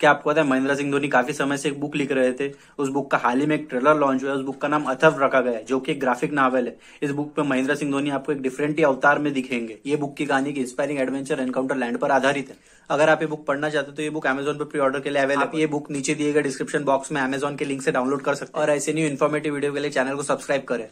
क्या आपको पता है महेंद्र सिंह धोनी काफी समय से एक बुक लिख रहे थे उस बुक का हाल ही में एक ट्रेलर लॉन्च हुआ है उस बुक का नाम अथव रखा गया है जो कि एक ग्राफिक नावल है इस बुक में महेंद्र सिंह धोनी आपको एक डिफरेंट ही अवतार में दिखेंगे ये बुक की कहानी की इंस्पायरिंग एडवेंचर एनकाउंटर लैंड पर आधारित है अगर आप ये बुक पढ़ना चाहते हो तो ये बुक एमेजोन पर प्री ऑर्डर के लिए अवेलेबल ये बुक नीचे दिए गए डिस्क्रिप्शन बॉक्स में एमेजोन के लिंक से डाउनलोड कर सकते और ऐसे न्यू इन्फॉर्मेटिव वीडियो के लिए चैनल को सब्सक्राइब करें